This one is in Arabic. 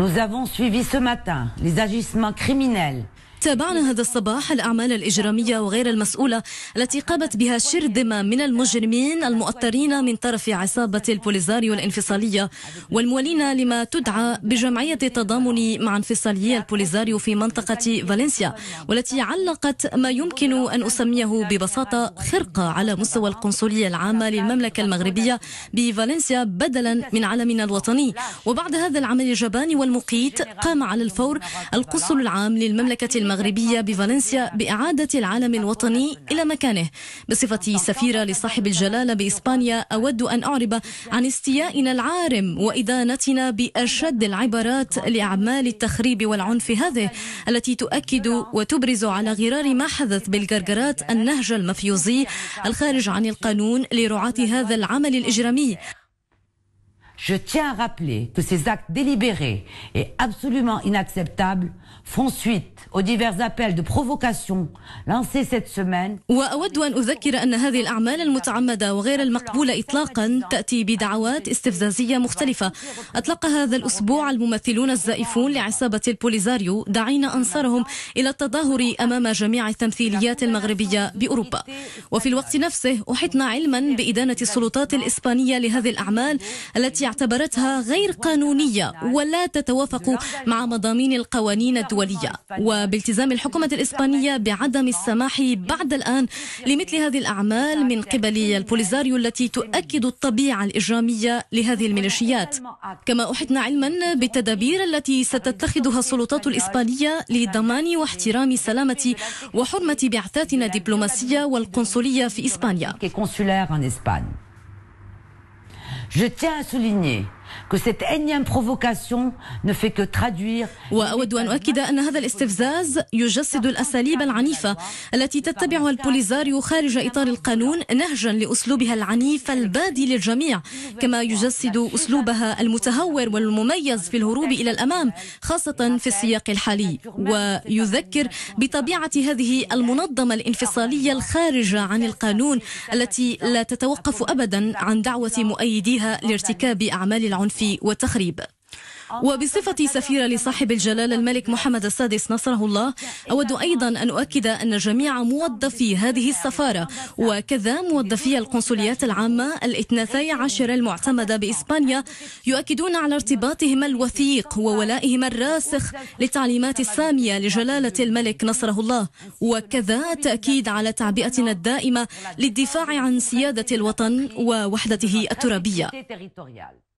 Nous avons suivi ce matin les agissements criminels تابعنا هذا الصباح الأعمال الإجرامية وغير المسؤولة التي قامت بها شرذمة من المجرمين المؤثرين من طرف عصابة البوليزاريو الانفصالية والموالين لما تدعى بجمعية التضامن مع انفصالية البوليزاريو في منطقة فالنسيا والتي علقت ما يمكن أن أسميه ببساطة خرقة على مستوى القنصلية العامة للمملكة المغربية بفالنسيا بدلا من علمنا الوطني وبعد هذا العمل الجباني والمقيت قام على الفور القنصل العام للمملكة المغربية المغربية بفالنسيا بإعادة العالم الوطني إلى مكانه بصفتي سفيرة لصاحب الجلالة بإسبانيا أود أن أعرب عن استيائنا العارم وإدانتنا بأشد العبارات لأعمال التخريب والعنف هذه التي تؤكد وتبرز على غرار ما حدث بالجرجرات النهج المفيوزي الخارج عن القانون لرعاة هذا العمل الإجرامي Je tiens à rappeler que ces actes délibérés et absolument inacceptables font suite aux divers appels de provocation lancés cette semaine. وأود أن أذكر أن هذه الأعمال المتعمدة وغير المقبولة إطلاقا تأتي بدعوات استفزازية مختلفة أطلق هذا الأسبوع الممثلون الزائفون لعصابة البوليزاريو داعين أنصارهم إلى التظاهر أمام جميع التمثيليات المغربية بأوروبا وفي الوقت نفسه أحطنا علما بإدانة السلطات الإسبانية لهذه الأعمال التي اعتبرتها غير قانونية ولا تتوافق مع مضامين القوانين الدولية وبالتزام الحكومة الإسبانية بعدم السماح بعد الآن لمثل هذه الأعمال من قبل البوليزاريو التي تؤكد الطبيعة الإجرامية لهذه الميليشيات كما أحدنا علما بالتدابير التي ستتخذها السلطات الإسبانية لضمان واحترام سلامة وحرمة بعثاتنا الدبلوماسية والقنصلية في إسبانيا Je tiens à souligner que cette énième provocation ne fait que traduire وأود أن أؤكد أن هذا الاستفزاز يجسد الأساليب العنيفة التي تتبعها البوليزاريو خارج إطار القانون نهجا لأسلوبها العنيف البادي للجميع كما يجسد أسلوبها المتهور والمميز في الهروب إلى الأمام خاصة في السياق الحالي ويذكر بطبيعة هذه المنظمة الانفصالية الخارجة عن القانون التي لا تتوقف أبدا عن دعوة مؤيديها لارتكاب أعمال العنف العنف والتخريب وبصفة سفيرة لصاحب الجلالة الملك محمد السادس نصره الله أود أيضا أن أؤكد أن جميع موظفي هذه السفارة وكذا موظفي القنصليات العامة الاثنتي عشر المعتمدة بإسبانيا يؤكدون على ارتباطهم الوثيق وولائهم الراسخ للتعليمات السامية لجلالة الملك نصره الله وكذا تأكيد على تعبئتنا الدائمة للدفاع عن سيادة الوطن ووحدته الترابية